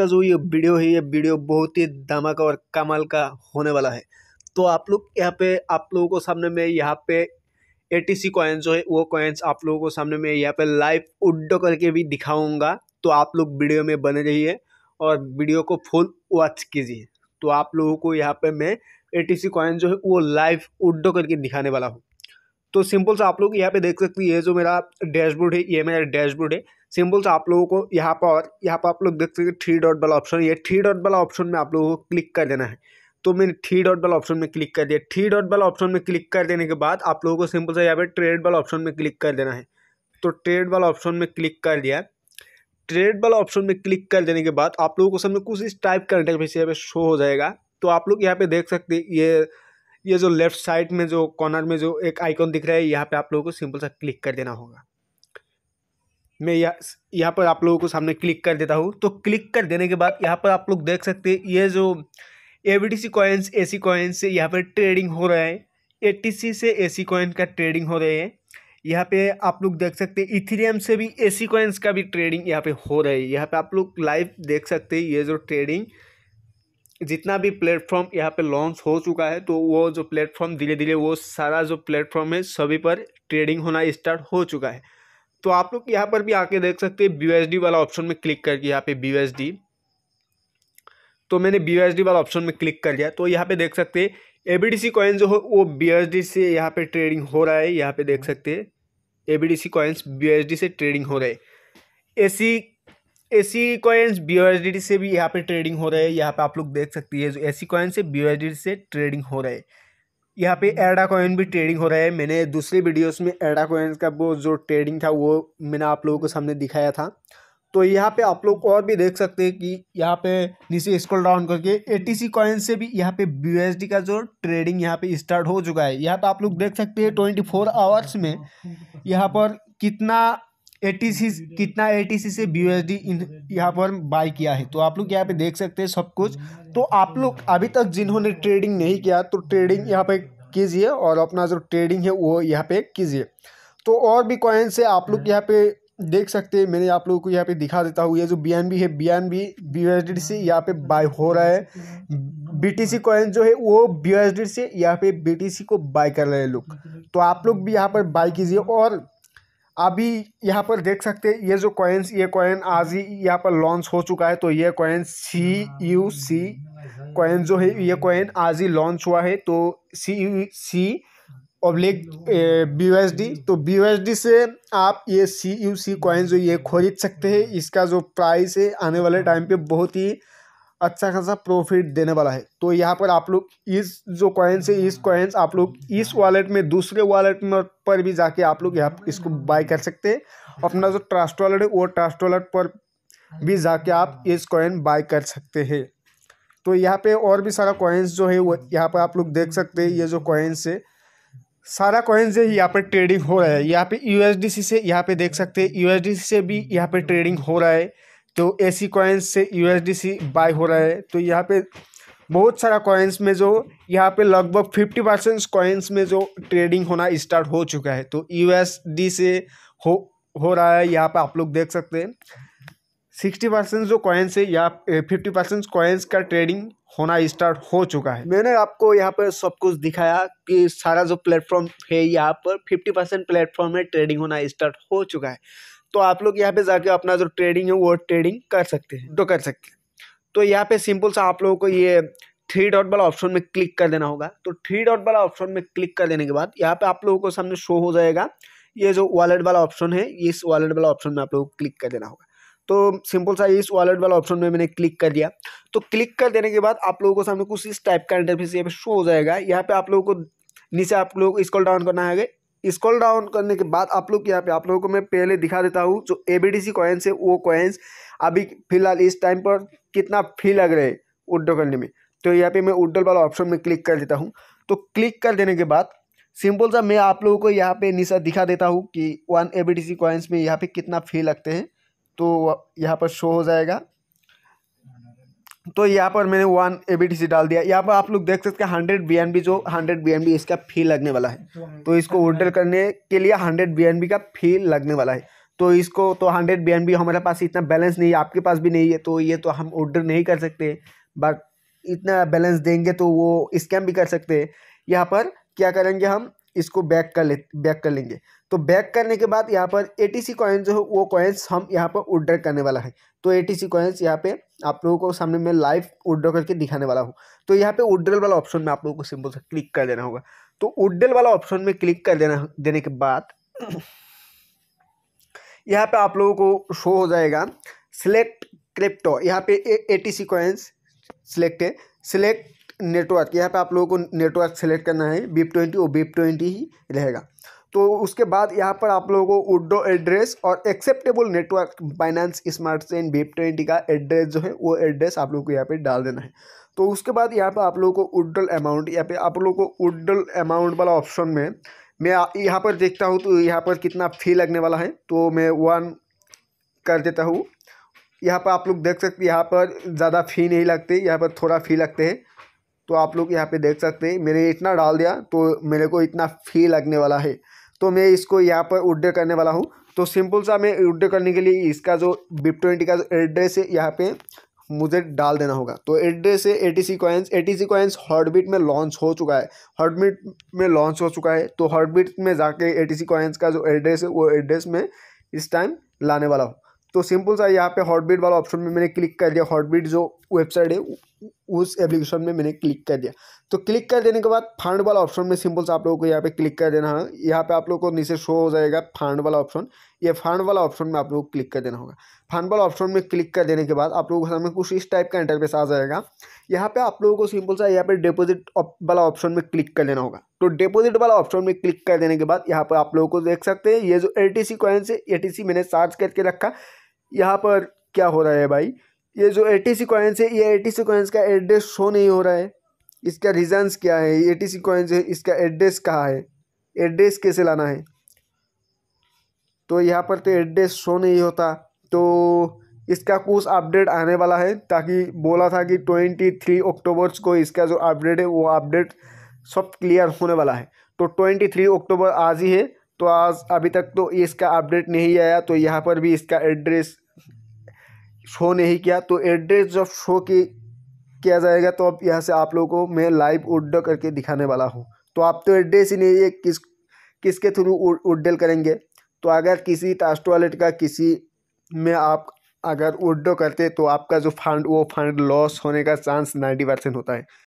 का जो ये वीडियो है ये वीडियो बहुत ही धमाका और कमाल का होने वाला है तो आप लोग यहाँ पे आप लोगों को सामने में यहाँ पे ए टी सी कॉइन जो है वो कॉइन्स आप लोगों को सामने में यहाँ पे लाइव उड्डो करके भी दिखाऊंगा तो आप लोग वीडियो में बने रहिए और वीडियो को फुल वॉच कीजिए तो आप लोगों को यहाँ पे मैं ए टी सी कॉइन जो है वो लाइव उड्डो करके दिखाने वाला हूँ तो सिंपल सा आप लोग यहाँ पे देख सकते हैं ये जो मेरा डैशबोर्ड है ये मेरा डैशबोर्ड है सिंबल्स आप लोगों को यहाँ पर यहाँ पर आप लोग देख सकते थ्री डॉट वाला ऑप्शन ये थ्री डॉट वाला ऑप्शन में आप लोगों को क्लिक कर देना है तो मैंने थ्री डॉट वाला ऑप्शन में क्लिक कर दिया थ्री डॉट वाला ऑप्शन में क्लिक कर देने के बाद आप लोगों को सिंपल सा यहाँ पर ट्रेड वाला ऑप्शन में क्लिक कर देना है तो ट्रेड वाला ऑप्शन में क्लिक कर दिया ट्रेड वाला ऑप्शन में क्लिक कर देने के बाद आप लोगों को सामने कुछ इस टाइप का इंटरफेस यहाँ पे शो हो जाएगा तो आप लोग यहाँ पे देख सकते हैं ये ये जो लेफ्ट साइड में जो कॉर्नर में जो एक आइकॉन दिख रहा है यहाँ पे आप लोगों को सिंपल सा क्लिक कर देना होगा मैं यहाँ पर आप लोगों को सामने क्लिक कर देता हूँ तो क्लिक कर देने के बाद यहाँ पर आप लोग देख सकते हैं ये जो A B T C coins A C coins से यहाँ पर ट्रेडिंग हो रहा है ए टी सी से ए सी कॉइन का ट्रेडिंग हो रही है यहाँ पे आप लोग देख सकते हैं इथेरियम से भी ए सी कॉइन्स का भी ट्रेडिंग यहाँ पे हो रही है यहाँ पे आप लोग लाइव देख सकते हैं ये जो ट्रेडिंग जितना भी प्लेटफॉर्म यहाँ पे लॉन्च हो चुका है तो वो जो प्लेटफॉर्म धीरे धीरे वो सारा जो प्लेटफॉर्म है सभी पर ट्रेडिंग होना स्टार्ट हो चुका है तो आप लोग यहाँ पर भी आके देख सकते हैं बी वाला ऑप्शन में क्लिक करके यहाँ पे बी तो मैंने बी वाला ऑप्शन में क्लिक कर लिया तो यहाँ पे देख सकते हैं A B D C coin जो हो वो बी से यहाँ पे ट्रेडिंग हो रहा है यहाँ पे देख सकते हैं A B D C coins B से ट्रेडिंग हो रहे ए सी ए सी कॉइन्स बी से भी यहाँ पे ट्रेडिंग हो रहे है यहाँ पे आप लोग देख सकती है जो ए सी कॉइन से बी से ट्रेडिंग हो रहे है यहाँ पे एडा कॉइन भी ट्रेडिंग हो रहा है मैंने दूसरी वीडियोस में एडा कॉइन्स का वो जो ट्रेडिंग था वो मैंने आप लोगों को सामने दिखाया था तो यहाँ पे आप लोग और भी देख सकते हैं कि यहाँ पे नीचे स्क्रॉल डाउन करके सी कॉइन से भी यहाँ पे बी का जो ट्रेडिंग यहाँ पे स्टार्ट हो चुका है यहाँ पर आप लोग देख सकते हैं ट्वेंटी फोर आवर्स में यहाँ पर कितना सी कितना सी से बी एस डी इन यहाँ पर बाई किया है तो आप लोग यहाँ पे देख सकते हैं सब कुछ तो आप लोग अभी तक जिन्होंने ट्रेडिंग नहीं किया तो ट्रेडिंग यहाँ पे कीजिए और अपना जो ट्रेडिंग है वो यहाँ पे कीजिए तो और भी कॉइन्स है आप लोग हम्म। यहाँ पे देख सकते हैं मैंने आप लोगों को यहाँ पे दिखा देता हूँ ये जो बी एन बी है B N B B S D से यहाँ पे बाय हो रहा है बी टी सी कॉइन जो है वो बी एस डी से यहाँ पे बी टी सी को बाय कर रहे हैं लोग तो आप लोग भी यहाँ पर बाय कीजिए और अभी यहाँ पर देख सकते हैं ये जो कॉइन्स ये कॉइन आज ही यहाँ पर लॉन्च हो चुका है तो ये coin C U C coin जो है ये कॉइन आज ही लॉन्च हुआ है तो C U C oblique B S D तो बी एस डी से आप ये सी यू सी कॉइन जो ये खरीद सकते हैं इसका जो प्राइस है आने वाले टाइम पे बहुत ही अच्छा खासा प्रॉफिट देने वाला है तो यहाँ पर आप लोग इस जो कॉइन्स है इस कॉइन्स आप लोग इस वॉलेट में दूसरे वॉलेट में पर भी जाके आप लोग यहाँ इसको बाय कर सकते हैं अपना जो ट्रस्ट वॉलेट है वो ट्रस्ट वॉलेट पर भी जाके आप इस कॉइन बाय कर सकते हैं तो यहाँ पे और भी सारा कॉइन्स जो है वो यहाँ पर आप लोग देख सकते हैं ये जो कॉइन्स है सारा कॉइन्स है यहाँ पर ट्रेडिंग हो रहा है यहाँ पर यू से यहाँ पर देख सकते हैं यू से भी यहाँ पर ट्रेडिंग हो रहा है तो ए सी कॉइन्स से U S D C buy हो रहा है तो यहाँ पे बहुत सारा कॉइन्स में जो यहाँ पे लगभग फिफ्टी परसेंट कॉइन्स में जो ट्रेडिंग होना स्टार्ट हो चुका है तो यू एस डी से हो हो रहा है यहाँ पे आप लोग देख सकते हैं सिक्सटी परसेंट जो कॉइन्स है या फिफ्टी परसेंट कॉइन्स का ट्रेडिंग होना स्टार्ट हो चुका है मैंने आपको यहाँ पर सब कुछ दिखाया कि सारा जो प्लेटफॉर्म है यहाँ पर फिफ्टी परसेंट प्लेटफॉर्म में ट्रेडिंग होना स्टार्ट हो चुका है तो आप लोग यहाँ पे जाके अपना जो ट्रेडिंग है वो ट्रेडिंग कर सकते हैं तो कर सकते हैं तो यहाँ पे सिंपल सा आप लोगों को ये थ्री डॉट वाला ऑप्शन में क्लिक कर देना होगा तो थ्री डॉट वाला ऑप्शन में क्लिक कर देने के बाद यहाँ पे आप लोगों को सामने शो हो जाएगा ये जो वॉलेट वाला ऑप्शन है इस वॉलेट वाला ऑप्शन में आप लोगों को क्लिक कर देना होगा तो सिंपल सा इस वॉलेट वाला ऑप्शन में मैंने क्लिक कर दिया तो क्लिक कर देने के बाद आप लोगों को सामने कुछ इस टाइप का इंटरफेस यहाँ पे शो हो जाएगा यहाँ पे आप लोगों को नीचे आप लोगों को स्कॉल डाउन करना है स्कॉल डाउन करने के बाद आप लोग यहाँ पे आप लोगों को मैं पहले दिखा देता हूँ जो A B D C coins है वो कॉइन्स अभी फिलहाल इस टाइम पर कितना फी लग रहे उड्डो करने में तो यहाँ पे मैं उड्डल वाला ऑप्शन में क्लिक कर देता हूँ तो क्लिक कर देने के बाद सिंपल सा मैं आप लोगों को यहाँ पे निशा दिखा देता हूँ कि one A B D C coins में यहाँ पे कितना फी लगते हैं तो यहाँ पर शो हो जाएगा तो यहाँ पर मैंने one A B T C डाल दिया यहाँ पर आप लोग देख सकते हैं हंड्रेड बी एन बी जो हंड्रेड बी एन बी इसका फी लगने वाला है तो इसको ऑर्डर करने के लिए हंड्रेड बी एन बी का फी लगने वाला है तो इसको तो हंड्रेड बी एन बी हमारे पास इतना बैलेंस नहीं है आपके पास भी नहीं है तो ये तो हम ऑर्डर नहीं कर सकते बट इतना बैलेंस देंगे तो वो स्कैम भी कर सकते हैं यहाँ पर क्या करेंगे हम इसको बैक कर ले बैक कर लेंगे तो बैक करने के बाद यहाँ पर ए टी कॉइन जो है वो कॉइन्स हम यहाँ पर उड्र करने वाला है तो ए टी सी कॉइन्स यहाँ पे आप लोगों को सामने में लाइव उड्रॉ करके दिखाने वाला हूँ तो यहाँ पे उड्रल वाला ऑप्शन में आप लोगों को सिंपल से क्लिक कर देना होगा तो उड्डल वाला ऑप्शन में क्लिक कर देना देने के बाद यहाँ पे आप लोगों को शो हो जाएगा सिलेक्ट क्रिप्टो यहाँ पे A T C coins select है सिलेक्ट नेटवर्क यहाँ पे आप लोगों को नेटवर्क सेलेक्ट करना है बीप ट्वेंटी वो बीप ट्वेंटी ही रहेगा तो उसके बाद यहाँ पर आप लोगों को उड्डो एड्रेस और acceptable network Binance smart chain BEP twenty का एड्रेस जो है वो एड्रेस आप लोग को यहाँ पे डाल देना है तो उसके बाद यहाँ पर आप लोगों को उड्डल अमाउंट यहाँ पे आप लोगों को उड्डल अमाउंट वाला ऑप्शन में मैं यहाँ पर देखता हूँ तो यहाँ पर कितना फी लगने वाला है तो मैं वन कर देता हूँ यहाँ पर आप लोग देख सकते यहाँ पर ज़्यादा फ़ी नहीं लगते यहाँ पर थोड़ा फ़ी लगते हैं तो आप लोग यहाँ पे देख सकते हैं मैंने इतना डाल दिया तो मेरे को इतना फी लगने वाला है तो मैं इसको यहाँ पर उड्डे करने वाला हूँ तो सिंपल सा मैं उड्डे करने के लिए इसका जो बिप ट्वेंटी का जो एड्रेस है यहाँ पे मुझे डाल देना होगा तो एड्रेस है A T C coins A T C coins Hotbit में लॉन्च हो चुका है हॉटबीट में लॉन्च हो चुका है तो हॉटबीट में जाके ए टी सी कॉइन्स का जो एड्रेस है वो एड्रेस में इस टाइम लाने वाला हूँ तो सिंपल सा यहाँ पे हॉटबीट वाला ऑप्शन में मैंने क्लिक कर दिया हॉटबीट जो वेबसाइट है उस एप्लीकेशन में मैंने क्लिक कर दिया तो क्लिक कर देने के बाद फंड वाला ऑप्शन में सिंपल से आप लोगों को यहाँ पे क्लिक कर देना है यहाँ पे आप लोगों को नीचे शो हो जाएगा फंड वाला ऑप्शन ये फंड वाला ऑप्शन में आप लोगों को क्लिक कर देना होगा फ़ंड वाला ऑप्शन में क्लिक कर देने के बाद आप लोगों के सामने कुछ इस टाइप का इंटरफेस आ जाएगा यहाँ पे आप लोगों को सिंपल सा यहाँ पे डिपोजिट वाला ऑप्शन में क्लिक कर देना होगा तो डिपोजिट वाला ऑप्शन में क्लिक कर देने के बाद यहाँ पर आप लोगों को देख सकते हैं ये जो ए टी सी कॉइन से ए मैंने चार्ज करके रखा यहाँ पर क्या हो रहा है भाई ये जो ए टी सी कॉइन्स है ये ए टी सी कॉइन्स का एड्रेस शो नहीं हो रहा है इसका रीजन्स क्या है ए टी सी कॉइन्स है इसका एड्रेस कहाँ है एड्रेस कैसे लाना है तो यहाँ पर तो एड्रेस शो नहीं होता तो इसका कुछ अपडेट आने वाला है ताकि बोला था कि ट्वेंटी थ्री अक्टूबर को इसका जो अपडेट है वो अपडेट सब क्लियर होने वाला है तो ट्वेंटी थ्री अक्टूबर आज ही है तो आज अभी तक तो इसका अपडेट नहीं आया तो यहाँ पर भी इसका एड्रेस शो नहीं किया तो एड्रेस जब शो की किया जाएगा तो अब यहाँ से आप लोगों को मैं लाइव उड्ड करके दिखाने वाला हूँ तो आप तो एड्रेस ही नहीं है किस किसके थ्रू उड्डल करेंगे तो अगर किसी टास्ट वॉलेट का किसी में आप अगर उड्डो करते तो आपका जो फंड वो फंड लॉस होने का चांस नाइन्टी परसेंट होता है